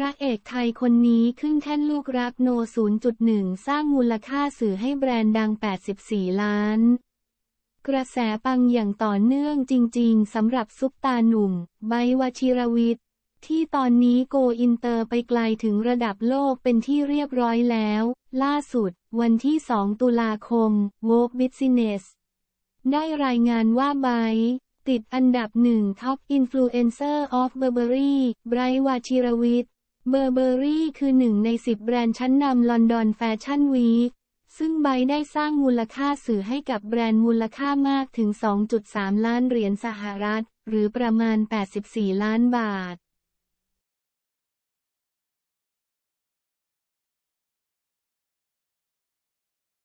พระเอกไทยคนนี้ขึ้นแท่นลูกรักโน 0.1 สร้างมูลค่าสื่อให้แบรนด์ดัง 84 ล้าน กระแสปังอย่างต่อเนื่องจริงๆสำหรับซุปตาหนุ่มใบวชิรวิทย์ ที่ตอนนี้โกอินเตอร์ไปไกลถึงระดับโลกเป็นที่เรียบร้อยแล้ว ล่าสุด วันที่ 2 ตุลาคมโวกบ e Business ได้รายงานว่าไบติดอันดับหนึ่งท็อปอินฟลูเอนเซอร์ออฟเบอร์เบอรี่ไบรวชิรวิทย์เบอร์เบอรี่คือหนึ่งในสิบแบรนด์ชั้นนำลอนดอนแฟชั่นวีคซึ่งไบได้สร้างมูลค่าสื่อให้กับแบรนด์มูลค่ามากถึง 2.3 ล้านเหรียญสหรัฐ หรือประมาณ 84 ล้านบาท